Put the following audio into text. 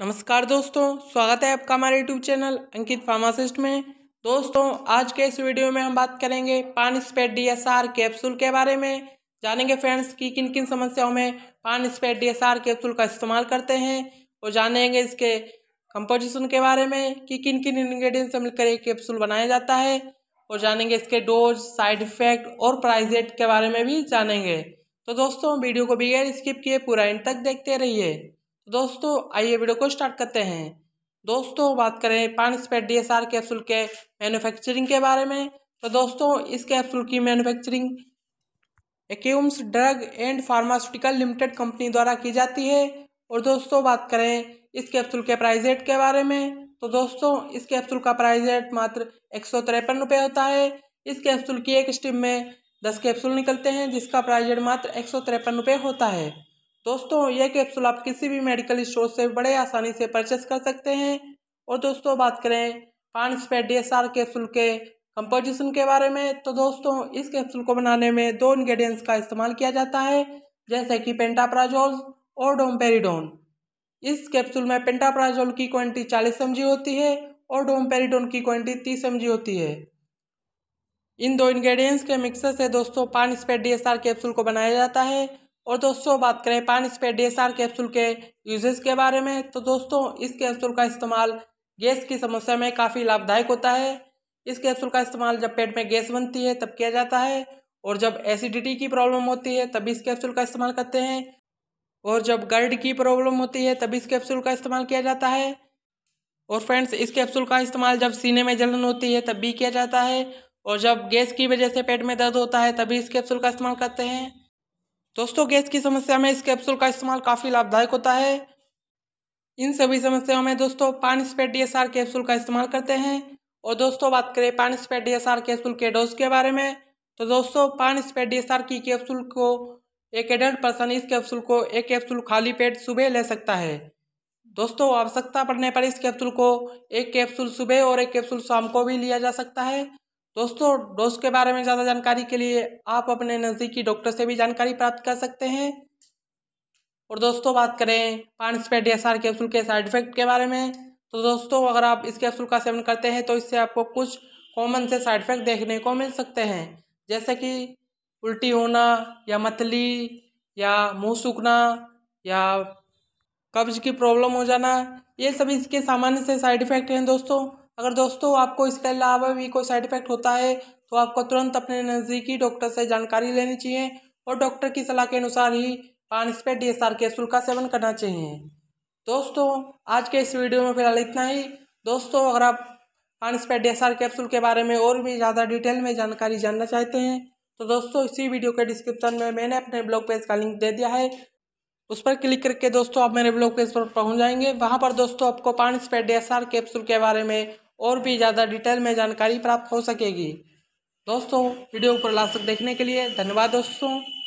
नमस्कार दोस्तों स्वागत है आपका हमारे यूट्यूब चैनल अंकित फार्मासिस्ट में दोस्तों आज के इस वीडियो में हम बात करेंगे पान स्पेट डी एस आर कैप्सूल के बारे में जानेंगे फ्रेंड्स कि किन किन समस्याओं में पान स्पेट डी एस आर कैप्सूल का इस्तेमाल करते हैं और जानेंगे इसके कंपोजिशन के बारे में कि किन किन इन्ग्रीडियंट से मिलकर एक कैप्सूल बनाया जाता है और जानेंगे इसके डोज साइड इफेक्ट और प्राइजेट के बारे में भी जानेंगे तो दोस्तों वीडियो को बगैर स्किप किए पूरा इन तक देखते रहिए तो दोस्तों आइए वीडियो को स्टार्ट करते हैं दोस्तों बात करें spet D S R capsule के मैन्युफैक्चरिंग के बारे में तो दोस्तों इस कैप्सूल की manufacturing Akums drug and pharmaceutical limited company द्वारा की जाती है और दोस्तों बात करें इस कैप्सूल के प्राइज रेट के बारे में तो दोस्तों इस कैप्सूल का प्राइज रेट मात्र एक सौ रुपये होता है इस कैप्सूल की एक स्टिम में दस कैप्सूल निकलते हैं जिसका प्राइज रेट मात्र एक सौ तिरपन रुपये होता है दोस्तों ये कैप्सूल आप किसी भी मेडिकल स्टोर से बड़े आसानी से परचेस कर सकते हैं और दोस्तों बात करें पान स्पेड डी एस आर कैप्सूल के कंपोजिशन के बारे में तो दोस्तों इस कैप्सूल को बनाने में दो इन्ग्रीडियंट्स का इस्तेमाल किया जाता है जैसे कि पेंटाप्राजोल और डोमपेरिडोन इस कैप्सूल में पेंटाप्राजोल की क्वांटिटी चालीस एम होती है और डोमपेरिडोन की क्वांटिटी तीस एम होती है इन दो इन्ग्रीडियंट्स के मिक्सर से दोस्तों पान स्पेड डी एस आर कैप्सूल को बनाया जाता है और दोस्तों बात करें पान स्पे डेसार कैप्सूल के यूजेस के बारे में तो दोस्तों इस कैप्सूल का इस्तेमाल गैस की समस्या में काफ़ी लाभदायक होता है इस कैप्सूल का इस्तेमाल जब पेट में गैस बनती है तब किया जाता है और जब एसिडिटी की प्रॉब्लम होती है तब इस कैप्सूल का इस्तेमाल करते हैं और जब गर्ड की प्रॉब्लम होती है तब इस कैप्सूल का इस्तेमाल किया जाता है और फ्रेंड्स इस कैप्सूल का इस्तेमाल जब सीने में जलन होती है तब भी किया जाता है और जब गैस की वजह से पेट में दर्द होता है तभी इस कैप्सूल का इस्तेमाल करते हैं दोस्तों गैस की समस्या में इस कैप्सूल का इस्तेमाल काफ़ी लाभदायक होता है इन सभी समस्याओं में दोस्तों पानी स्पेट डी कैप्सूल का इस्तेमाल करते हैं और दोस्तों बात करें पानी स्पेट डी कैप्सूल के डोज के बारे में तो दोस्तों पानी स्पेट डी की कैप्सूल को एक एडल्ट पर्सन इस कैप्सूल को एक कैप्सूल खाली पेट सुबह ले सकता है दोस्तों आवश्यकता पड़ने पर इस कैप्सूल को एक कैप्सूल सुबह और एक कैप्सूल शाम को भी लिया जा सकता है दोस्तों डोज के बारे में ज़्यादा जानकारी के लिए आप अपने नज़दीकी डॉक्टर से भी जानकारी प्राप्त कर सकते हैं और दोस्तों बात करें पानसपेट एस आर कैप्सूल के साइड इफेक्ट के बारे में तो दोस्तों अगर आप इस कैप्सूल का सेवन करते हैं तो इससे आपको कुछ कॉमन से साइड इफेक्ट देखने को मिल सकते हैं जैसे कि उल्टी होना या मतली या मुँह सूखना या कब्ज की प्रॉब्लम हो जाना ये सभी इसके सामान्य से साइड इफ़ेक्ट हैं दोस्तों अगर दोस्तों आपको इसके अलावा भी कोई साइड इफेक्ट होता है तो आपको तुरंत अपने नज़दीकी डॉक्टर से जानकारी लेनी चाहिए और डॉक्टर की सलाह के अनुसार ही पानसपे डी एस आर कैप्सूल का सेवन करना चाहिए दोस्तों आज के इस वीडियो में फिलहाल इतना ही दोस्तों अगर आप पानसपे डी एस आर कैप्सूल के बारे में और भी ज़्यादा डिटेल में जानकारी जानना चाहते हैं तो दोस्तों इसी वीडियो के डिस्क्रिप्शन में मैंने अपने ब्लॉग पेज का लिंक दे दिया है उस पर क्लिक करके दोस्तों आप मेरे ब्लॉग पेज पर पहुँच जाएंगे वहाँ पर दोस्तों आपको पानी डी एस आर कैप्सूल के बारे में और भी ज़्यादा डिटेल में जानकारी प्राप्त हो सकेगी दोस्तों वीडियो पर लास्ट तक देखने के लिए धन्यवाद दोस्तों